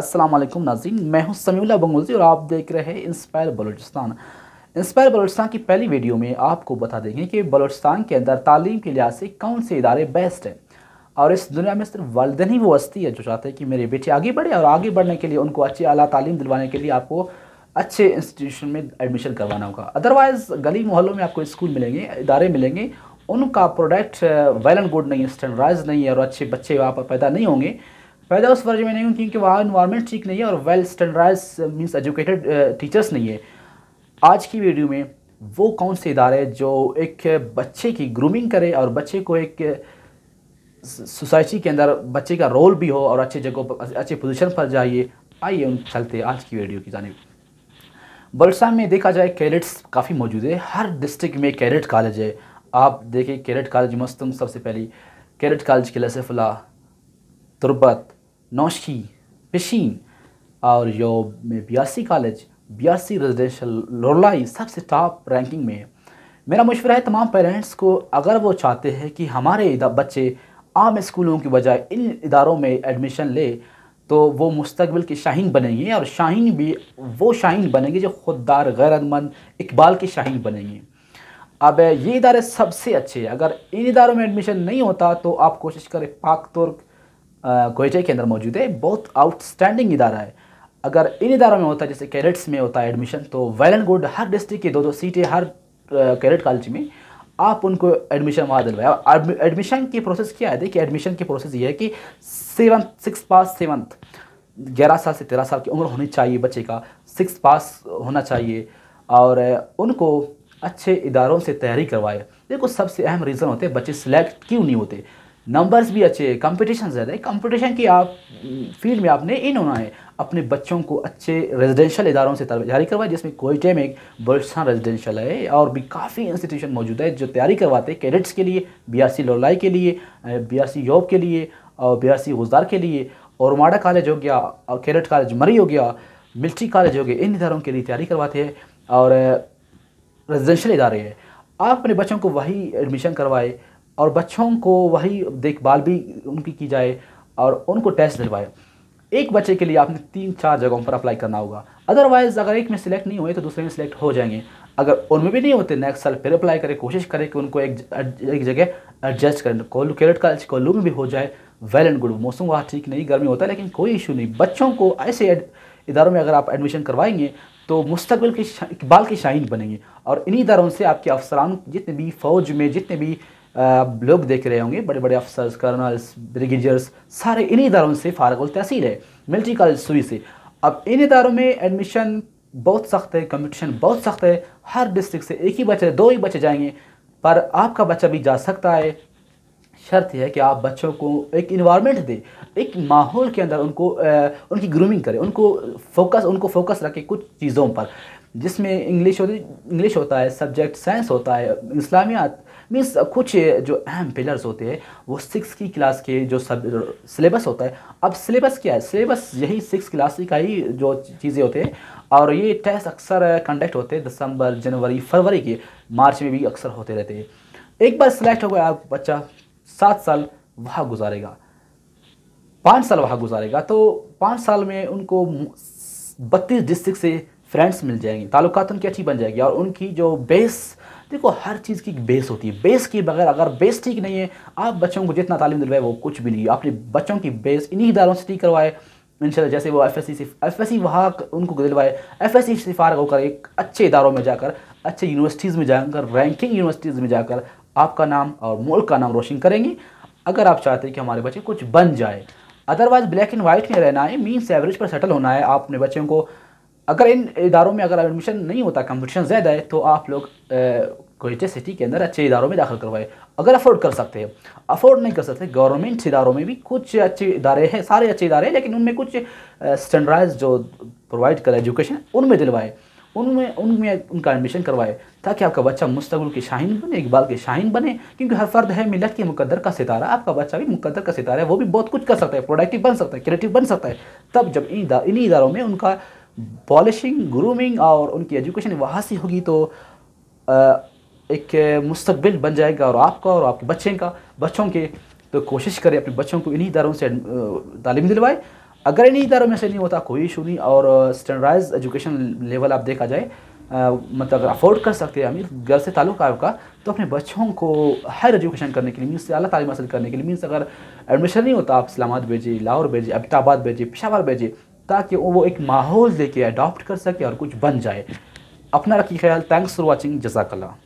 असलम नाजीन मैं हूं समीला बंगोजी और आप देख रहे हैं इंस्पायर बलूचिस्तान इंस्पायर बलूचिस्तान की पहली वीडियो में आपको बता देंगे कि बलूचिस्तान के अंदर तालीम के लिहाज से कौन से इदारे बेस्ट हैं और इस दुनिया में सिर्फ वालदन ही वो हस्ती है जो चाहते हैं कि मेरे बेटे आगे बढ़े और आगे बढ़ने के लिए उनको अच्छी अला तालीम दिलवाने के लिए आपको अच्छे इंस्टीट्यूशन में एडमिशन करवाना होगा अदरवाइज़ गली मोहल्लों में आपको स्कूल मिलेंगे इदारे मिलेंगे उनका प्रोडक्ट वेल एंड गुड नहीं है स्टैंडर्डाइज नहीं है और अच्छे बच्चे वहाँ पर पैदा नहीं होंगे पैदा उस वर्ज में नहीं हूँ क्योंकि वहाँ इन्वायरमेंट ठीक नहीं है और well standardise means educated teachers नहीं है आज की वीडियो में वो कौन से इदारे जो एक uh, बच्चे की ग्रूमिंग करे और बच्चे को एक सोसाइटी uh, के अंदर बच्चे का रोल भी हो और अच्छे जगह पर अच्छे पोजीशन पर जाइए आइए उन चलते आज की वीडियो की जानेब बलसा में देखा जाए कैडेट्स काफ़ी मौजूद है हर डिस्ट्रिक्ट में कैडेट कॉलेज है आप देखें कैरेट कॉलेज मस्तम सबसे पहली कैडेट कॉलेज के लसफला तुरबत नौशी पिशीन और यो बियासी कॉलेज बियासी रेजिडेंशल लोरलाई सबसे टॉप रैंकिंग में है मेरा मशवरा है तमाम पेरेंट्स को अगर वो चाहते हैं कि हमारे बच्चे आम स्कूलों की बजाय इन इदारों में एडमिशन ले तो वो मुस्तबिल के शाहीन बनेंगे और शाहीन भी वो शाहीन बनेंगे जो खुददार गैरतमंद इकबाल के शाहीन बनेंगे अब ये इदारे सबसे अच्छे हैं अगर इन इदारों में एडमिशन नहीं होता तो आप कोशिश करें पाक तुर्क कोयटे के अंदर मौजूद है बहुत आउटस्टैंडिंग इदारा है अगर इन इदारों में होता है जैसे कैडेट्स में होता है एडमिशन तो वेल एंड गुड हर डिस्ट्रिक्ट की दो दो सीटें हर कैडेट कॉलेज में आप उनको एडमिशन वहाँ दिलवाए एडमिशन की प्रोसेस क्या है देखिए एडमिशन की प्रोसेस ये है कि सेवन्थ सिक्स पास सेवन्थ ग्यारह साल से तेरह साल की उम्र होनी चाहिए बच्चे का सिक्स पास होना चाहिए और उनको अच्छे इदारों से तैयारी करवाए देखो सबसे अहम रीज़न होते हैं बच्चे सिलेक्ट क्यों नहीं होते नंबर्स भी अच्छे हैं कंपटीशन ज़्यादा है कंपटीशन की आप फील्ड में आपने इन होना है अपने बच्चों को अच्छे रेजिडेंशियल इदारों से तैयारी करवाए जिसमें कोयटे में एक बल्सा रेजिडेंशियल है और भी काफ़ी इंस्टीट्यूशन मौजूद है जो तैयारी करवाते हैं कैडेट्स के लिए बी आर सी लोलाई के लिए बी आर सी के लिए और बी आर सी गुजार के लिए और माड़ा कॉलेज हो गया और कैडेट कॉलेज मरी हो गया मिल्ट्री कॉलेज हो गया इन इदारों के लिए तैयारी करवाते हैं और रेजिडेंशियल इदारे हैं आप अपने बच्चों को वही एडमिशन करवाए और बच्चों को वही देखभाल भी उनकी की जाए और उनको टेस्ट दिलवाए एक बच्चे के लिए आपने तीन चार जगहों पर अप्लाई करना होगा अदरवाइज़ अगर एक में सिलेक्ट नहीं हुए तो दूसरे में सिलेक्ट हो जाएंगे अगर उनमें भी नहीं होते नेक्स्ट साल फिर अप्लाई करें कोशिश करें कि उनको एक एक जगह एडजस्ट करें कोल्लू केरट कॉलेज कोल्लू में भी हो जाए वेल एंड गुड मौसम वहाँ ठीक नहीं गर्मी होता है लेकिन कोई इशू नहीं बच्चों को ऐसे इदारों में अगर आप एडमिशन करवाएंगे तो मुस्तबिल की इकबाल की शाइन बनेंगे और इन्हीं इदारों से आपके अफसरान जितने भी फ़ौज में जितने भी लोग देख रहे होंगे बड़े बड़े अफसर्स कर्नल्स ब्रिगेडियर्स सारे इन्हीं इदारों से उल तहसील है मिलिट्री कॉलेज सुई से अब इन इदारों में एडमिशन बहुत सख्त है कम्पटिशन बहुत सख्त है हर डिस्ट्रिक्ट से एक ही बच्चे दो ही बच्चे जाएंगे पर आपका बच्चा भी जा सकता है शर्त यह है कि आप बच्चों को एक इन्वायरमेंट दें एक माहौल के अंदर उनको आ, उनकी ग्रूमिंग करें उनको फोकस उनको फोकस रखें कुछ चीज़ों पर जिसमें इंग्लिश होती इंग्लिश होता है सब्जेक्ट साइंस होता है इस्लामियात मीन्स कुछ जो अहम पिलर्स होते हैं वो सिक्स की क्लास के जो सब सिलेबस होता है अब सिलेबस क्या है सिलेबस यही सिक्स क्लास का ही जो चीज़ें होते हैं और ये टेस्ट अक्सर कंडक्ट होते हैं दिसंबर जनवरी फरवरी के मार्च में भी अक्सर होते रहते हैं एक बार सिलेक्ट हो गया आप बच्चा सात साल वहाँ गुजारेगा पाँच साल वहाँ गुजारेगा तो पाँच साल में उनको बत्तीस डिस्ट्रिक्ट से फ्रेंड्स मिल जाएंगे ताल्लुकात उनकी अच्छी बन जाएगी और उनकी जो बेस देखो हर चीज़ की बेस होती है बेस के बगैर अगर बेस ठीक नहीं है आप बच्चों को जितना तालीम दिलवाए वो कुछ भी नहीं आपने बच्चों की बेस इन्हीं इदारों से ठीक करवाए शाला जैसे वो F S C F S C वहाँ उनको दिलवाए एफ एस सी से फारग होकर एक अच्छे इदारों में जाकर अच्छे यूनिवर्सिटीज़ में जाकर रैंकिंग यूनिवर्सिटीज़ में जाकर आपका नाम और मुल्क का नाम रोशन करेंगी अगर आप चाहते हैं कि हमारे बच्चे कुछ बन जाए अदरवाइज़ ब्लैक एंड वाइट में रहना है मीन्स एवरेज पर सेटल होना है आप अपने बच्चों को अगर इन इदारों में अगर एडमिशन नहीं होता कंपटीशन ज़्यादा है तो आप लोग कोयटे सिटी के अंदर अच्छे इदारों में दाखिल करवाए अगर अफोर्ड कर सकते हैं अफोर्ड नहीं कर सकते गवर्नमेंट इदारों में भी कुछ अच्छे इदारे हैं सारे अच्छे इदारे हैं लेकिन उनमें कुछ स्टैंडर्डाइज जो प्रोवाइड करें एजुकेशन उनमें दिलवाए उनमें उनमें उनका एडमिशन करवाए ताकि आपका बच्चा मुस्तबिल की शाहीन बने इकबाल के शाहीन बने क्योंकि हर फर्द है मिलत के मुकद्दर का सितारा आपका बच्चा भी मुकद्दर का सितारा है वो भी बहुत कुछ कर सकता है प्रोडक्टिव बन सकता है क्रिएटिव बन सकता है तब जब इन इदारों में उनका पॉलिशिंग ग्रूमिंग और उनकी एजुकेशन वहाँ से होगी तो एक मुस्तबिल बन जाएगा और आपका और आपके बच्चे का बच्चों के तो कोशिश करें अपने बच्चों को इन्हीं इदारों से तालीम दिलवाए अगर इन्हीं इदारों में से नहीं होता कोई इशू नहीं और स्टैंडर्डाइज एजुकेशन लेवल आप देखा जाए मतलब अगर अफोर्ड कर सकते हैं अमीर घर से ताल्लुक है आपका तो अपने बच्चों को हायर एजुकेशन करने के लिए मीन्स अला तालीम हासिल करने के लिए मीन्स अगर एडमिशन नहीं होता आप इस्लामाबाद भेजिए लाहौर भेजिए अबिताबाद भेजिए पेशावर भेजिए ताकि वो एक माहौल देके अडॉप्ट कर सके और कुछ बन जाए अपना रखी ख्याल थैंक्स फॉर वॉचिंग जजाकला